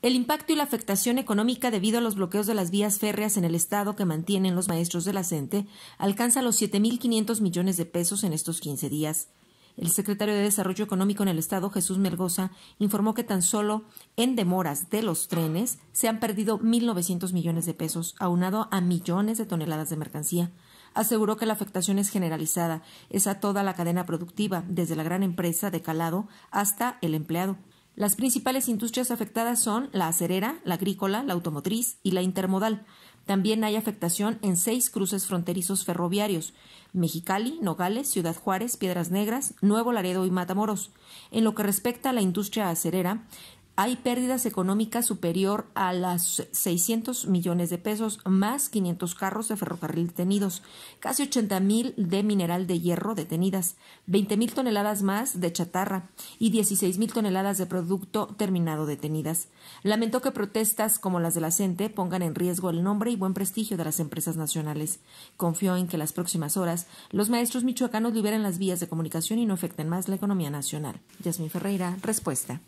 El impacto y la afectación económica debido a los bloqueos de las vías férreas en el Estado que mantienen los maestros de la CENTE alcanza los 7.500 millones de pesos en estos 15 días. El secretario de Desarrollo Económico en el Estado, Jesús Mergoza, informó que tan solo en demoras de los trenes se han perdido 1.900 millones de pesos, aunado a millones de toneladas de mercancía. Aseguró que la afectación es generalizada, es a toda la cadena productiva, desde la gran empresa de calado hasta el empleado. Las principales industrias afectadas son la acerera, la agrícola, la automotriz y la intermodal. También hay afectación en seis cruces fronterizos ferroviarios: Mexicali, Nogales, Ciudad Juárez, Piedras Negras, Nuevo Laredo y Matamoros. En lo que respecta a la industria acerera, hay pérdidas económicas superior a las 600 millones de pesos, más 500 carros de ferrocarril detenidos, casi 80 mil de mineral de hierro detenidas, 20 mil toneladas más de chatarra y 16 mil toneladas de producto terminado detenidas. Lamentó que protestas como las de la CENTE pongan en riesgo el nombre y buen prestigio de las empresas nacionales. Confió en que las próximas horas los maestros michoacanos liberen las vías de comunicación y no afecten más la economía nacional. Yasmin Ferreira, respuesta.